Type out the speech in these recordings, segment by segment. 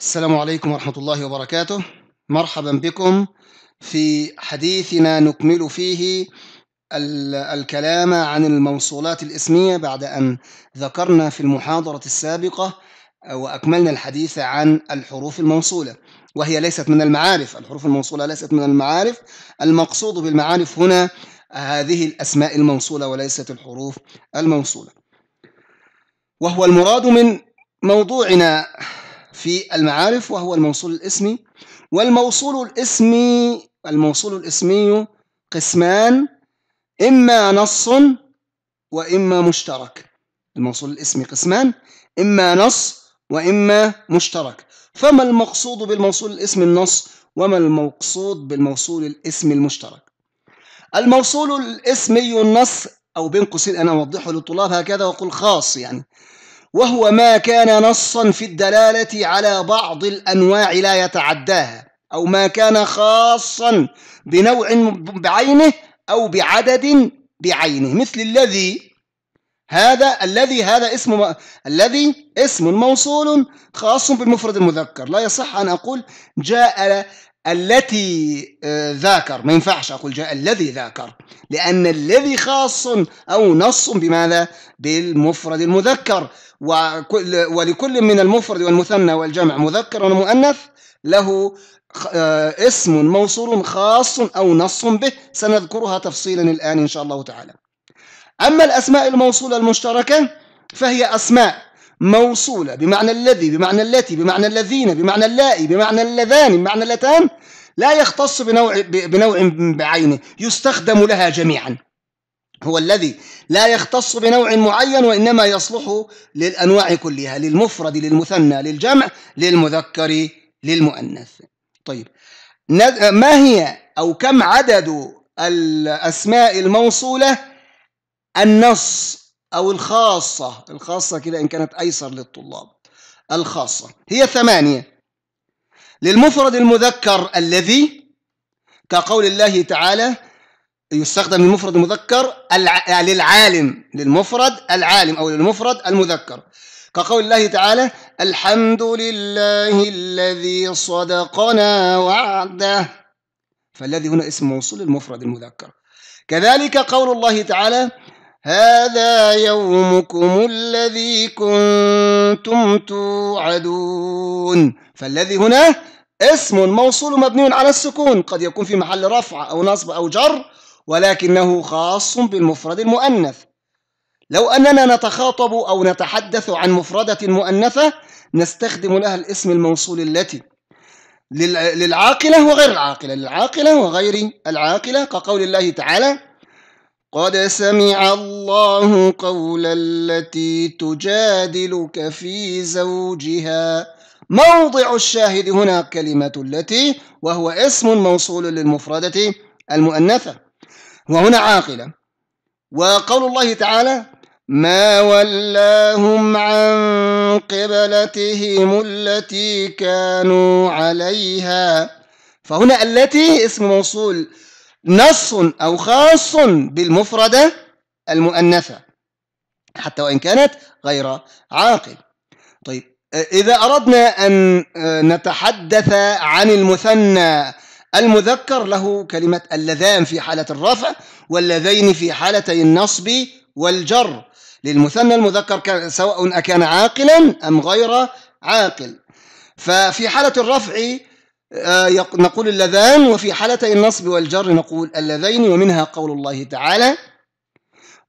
السلام عليكم ورحمة الله وبركاته مرحبا بكم في حديثنا نكمل فيه الكلام عن الموصولات الاسمية بعد أن ذكرنا في المحاضرة السابقة وأكملنا الحديث عن الحروف الموصولة وهي ليست من المعارف الحروف الموصولة ليست من المعارف المقصود بالمعارف هنا هذه الأسماء الموصولة وليست الحروف الموصولة وهو المراد من موضوعنا في المعارف وهو الموصول الاسمي والموصول الاسمي الموصول الاسمي قسمان إما نص وإما مشترك الموصول الاسمي قسمان إما نص وإما مشترك فما المقصود بالموصول الاسمي النص وما المقصود بالموصول الاسمي المشترك الموصول الاسمي النص أو بين قوسين أنا أوضحه للطلاب هكذا وأقول خاص يعني وهو ما كان نصا في الدلاله على بعض الانواع لا يتعداها او ما كان خاصا بنوع بعينه او بعدد بعينه مثل الذي هذا الذي هذا اسم الذي اسم موصول خاص بالمفرد المذكر لا يصح ان اقول جاء التي آه، ذاكر ما ينفعش اقول جاء الذي ذاكر لان الذي خاص او نص بماذا بالمفرد المذكر وكل ولكل من المفرد والمثنى والجمع مذكر ومؤنث له آه، اسم موصول خاص أو نص به سنذكرها تفصيلا الآن إن شاء الله تعالى أما الأسماء الموصولة المشتركة فهي أسماء موصولة بمعنى الذي بمعنى التي بمعنى الذين بمعنى اللائي بمعنى اللذان بمعنى اللتان لا يختص بنوع بنوع بعينه يستخدم لها جميعا هو الذي لا يختص بنوع معين وإنما يصلح للأنواع كلها للمفرد للمثنى للجمع للمذكر للمؤنث طيب ما هي أو كم عدد الأسماء الموصولة النص أو الخاصة الخاصة كده إن كانت أيسر للطلاب الخاصة هي ثمانية للمفرد المذكر الذي كقول الله تعالى يستخدم المفرد المذكر الع... يعني للعالم للمفرد العالم أو للمفرد المذكر كقول الله تعالى الحمد لله الذي صدقنا وعده فالذي هنا اسم موصول للمفرد المذكر كذلك قول الله تعالى هذا يومكم الذي كنتم توعدون فالذي هنا اسم موصول مبني على السكون قد يكون في محل رفع أو نصب أو جر ولكنه خاص بالمفرد المؤنث لو أننا نتخاطب أو نتحدث عن مفردة مؤنثة نستخدم لها الاسم الموصول التي للعاقلة وغير العاقلة للعاقلة وغير العاقلة كقول الله تعالى قد سمع الله قول التي تجادلك في زوجها موضع الشاهد هنا كلمة التي وهو اسم موصول للمفردة المؤنثة وهنا عاقلة وقول الله تعالى ما ولاهم عن قبلتهم التي كانوا عليها فهنا التي اسم موصول نص أو خاص بالمفردة المؤنثة حتى وإن كانت غير عاقل طيب إذا أردنا أن نتحدث عن المثنى المذكر له كلمة اللذان في حالة الرفع واللذين في حالتي النصب والجر للمثنى المذكر سواء أكان عاقلا أم غير عاقل ففي حالة الرفع آه، نقول اللذان وفي حالتي النصب والجر نقول اللذين ومنها قول الله تعالى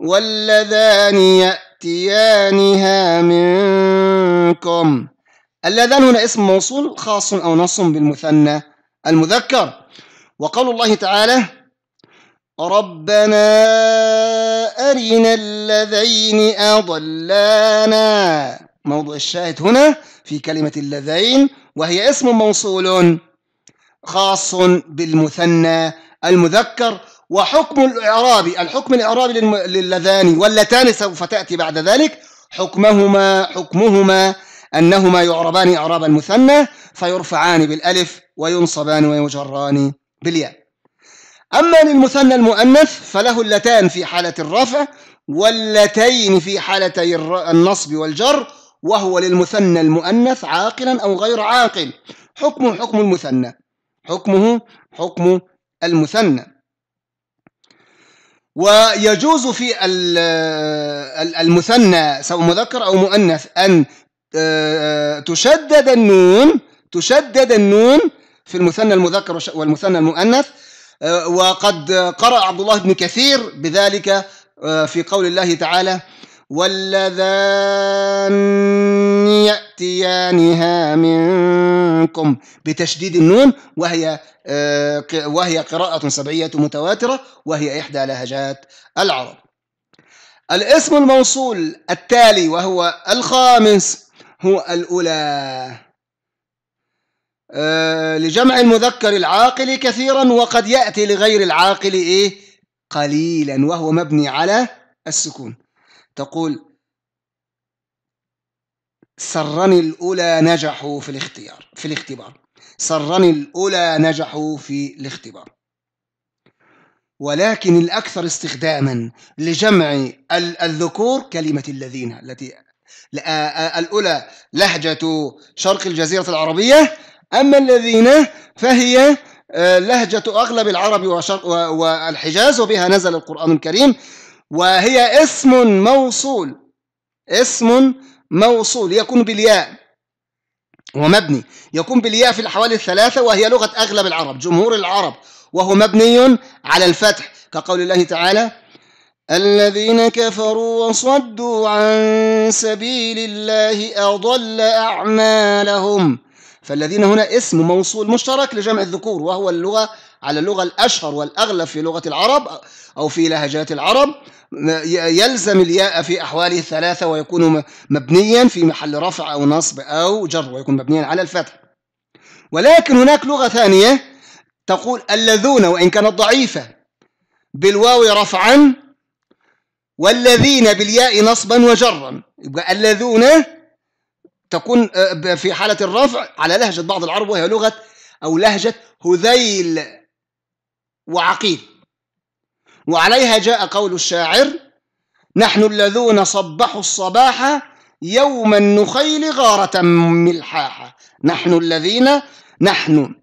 واللذان يأتيانها منكم اللذان هنا اسم موصول خاص أو نص بالمثنى المذكر وقول الله تعالى ربنا أرنا اللذين أضلانا موضوع الشاهد هنا في كلمة اللذين وهي اسم موصول خاص بالمثنى المذكر وحكم الإعراب الحكم الإعرابي للذان واللتان سوف تأتي بعد ذلك حكمهما حكمهما أنهما يعربان إعراب المثنى فيرفعان بالألف وينصبان ويجران بالياء أما للمثنى المؤنث فله اللتان في حالة الرفع واللتين في حالتي النصب والجر وهو للمثنى المؤنث عاقلا أو غير عاقل حكمه حكم المثنى حكمه حكم المثنى ويجوز في المثنى سواء مذكر أو مؤنث أن تشدد النون تشدد النون في المثنى المذكر والمثنى المؤنث آه، وقد قرأ عبد الله بن كثير بذلك آه، في قول الله تعالى واللذان يأتيانها منكم بتشديد النون وهي آه، وهي قراءة سبعية متواترة وهي إحدى لهجات العرب الاسم الموصول التالي وهو الخامس هو الأولى آه، لجمع المذكر العاقل كثيرا وقد يأتي لغير العاقل إيه قليلا وهو مبني على السكون تقول سرني الأولى نجحوا في الاختيار في الاختبار سرني الأولى نجحوا في الاختبار ولكن الأكثر استخداما لجمع الذكور كلمة الذين التي الأولى لهجة شرق الجزيرة العربية أما الذين فهي لهجة أغلب العرب وشرق والحجاز وبها نزل القرآن الكريم وهي اسم موصول اسم موصول يكون بالياء ومبني يكون بالياء في الأحوال الثلاثة وهي لغة أغلب العرب جمهور العرب وهو مبني على الفتح كقول الله تعالى الذين كفروا وصدوا عن سبيل الله أضل أعمالهم فالذين هنا اسم موصول مشترك لجمع الذكور وهو اللغة على اللغة الأشهر والأغلب في لغة العرب أو في لهجات العرب يلزم الياء في أحواله الثلاثة ويكون مبنيا في محل رفع أو نصب أو جر ويكون مبنيا على الفتح ولكن هناك لغة ثانية تقول الذون وإن كانت ضعيفة بالواو رفعا والذين بالياء نصبا وجرا يبقى الذون تكون آه، في حالة الرفع على لهجة بعض العرب وهي لغة أو لهجة هذيل وعقيل وعليها جاء قول الشاعر نحن الذون صبحوا الصباح يوم النخيل غارة ملحاحة نحن الذين نحن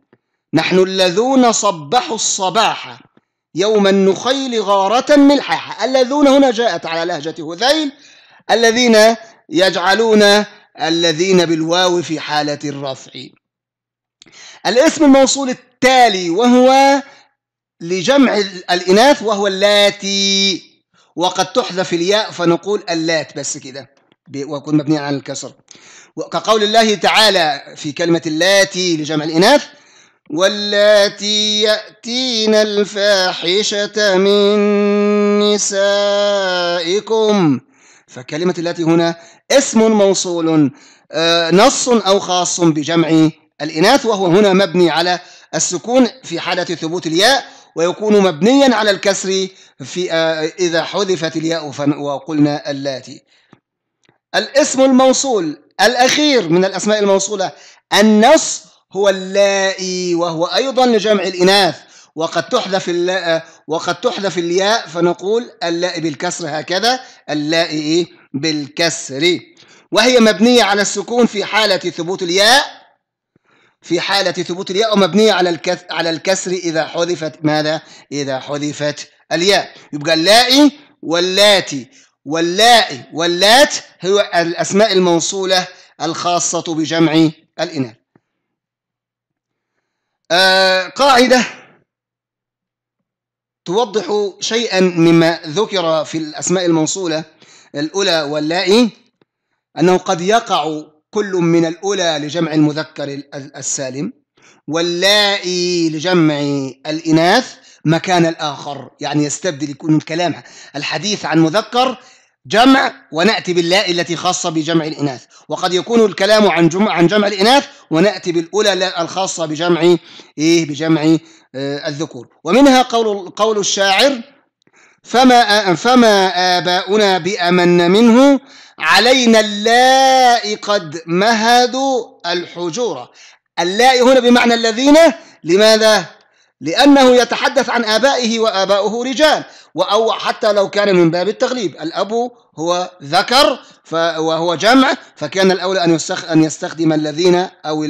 نحن الذون صبحوا الصباح يوم النخيل غارة ملححة الذون هنا جاءت على لهجة هذيل الذين يجعلون الذين بالواو في حالة الرفع الاسم الموصول التالي وهو لجمع الإناث وهو اللاتي وقد تحذف الياء فنقول اللات بس كده ويكون مبني على الكسر كقول الله تعالى في كلمة اللاتي لجمع الإناث واللاتي ياتين الفاحشه من نسائكم فكلمه التي هنا اسم موصول آه، نص او خاص بجمع الاناث وهو هنا مبني على السكون في حاله ثبوت الياء ويكون مبنيا على الكسر في آه، اذا حذفت الياء وقلنا اللاتي الاسم الموصول الاخير من الاسماء الموصوله النص هو اللائي وهو أيضا لجمع الإناث وقد تحذف اللاء وقد تحذف الياء فنقول اللائي بالكسر هكذا اللائي إيه بالكسر وهي مبنية على السكون في حالة ثبوت الياء في حالة ثبوت الياء ومبنية على على الكسر إذا حذفت ماذا؟ إذا حذفت الياء يبقى اللائي واللاتي واللائي واللات هو الأسماء الموصولة الخاصة بجمع الإناث آه، قاعدة توضح شيئا مما ذكر في الأسماء الموصولة الأولى واللائي أنه قد يقع كل من الأولى لجمع المذكر السالم واللائي لجمع الإناث مكان الآخر يعني يستبدل يكون الكلام الحديث عن مذكر جمع ونأتي باللائي التي خاصة بجمع الإناث وقد يكون الكلام عن عن جمع الإناث ونأتي بالأولى الخاصة بجمع إيه بجمع آه الذكور ومنها قول قول الشاعر فما فما آباؤنا بأمن منه علينا اللائي قد مهدوا الحجورة اللائي هنا بمعنى الذين لماذا لأنه يتحدث عن آبائه وآباؤه رجال أو حتى لو كان من باب التغليب الأب هو ذكر وهو جمع فكان الأولى أن أن يستخدم الذين أو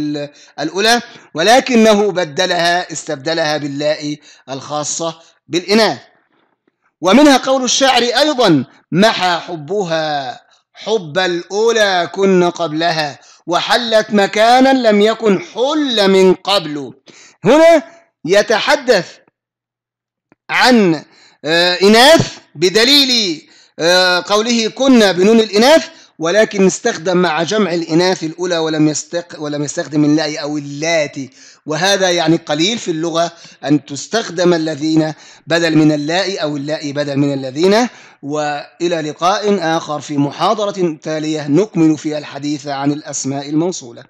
الأولى ولكنه بدلها استبدلها باللاء الخاصة بالإناث ومنها قول الشاعر أيضا محى حبها حب الأولى كن قبلها وحلت مكانا لم يكن حل من قبل هنا يتحدث عن آه، إناث بدليل آه، قوله كنا بنون الإناث ولكن استخدم مع جمع الإناث الأولى ولم يستق ولم يستخدم اللائي أو اللاتي وهذا يعني قليل في اللغة أن تستخدم الذين بدل من اللائي أو اللائي بدل من الذين وإلى لقاء آخر في محاضرة تالية نكمل فيها الحديث عن الأسماء الموصولة